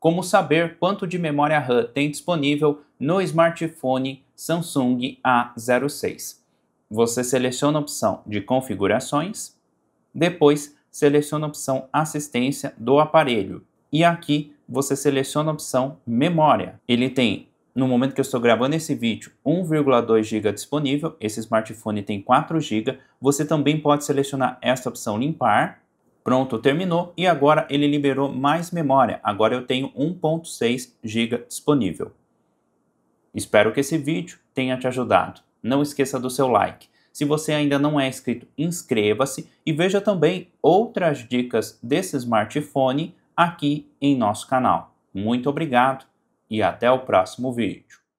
como saber quanto de memória RAM tem disponível no smartphone Samsung A06. Você seleciona a opção de configurações, depois seleciona a opção assistência do aparelho e aqui você seleciona a opção memória. Ele tem, no momento que eu estou gravando esse vídeo, 1,2 GB disponível, esse smartphone tem 4 GB, você também pode selecionar esta opção limpar Pronto, terminou e agora ele liberou mais memória. Agora eu tenho 1.6 GB disponível. Espero que esse vídeo tenha te ajudado. Não esqueça do seu like. Se você ainda não é inscrito, inscreva-se e veja também outras dicas desse smartphone aqui em nosso canal. Muito obrigado e até o próximo vídeo.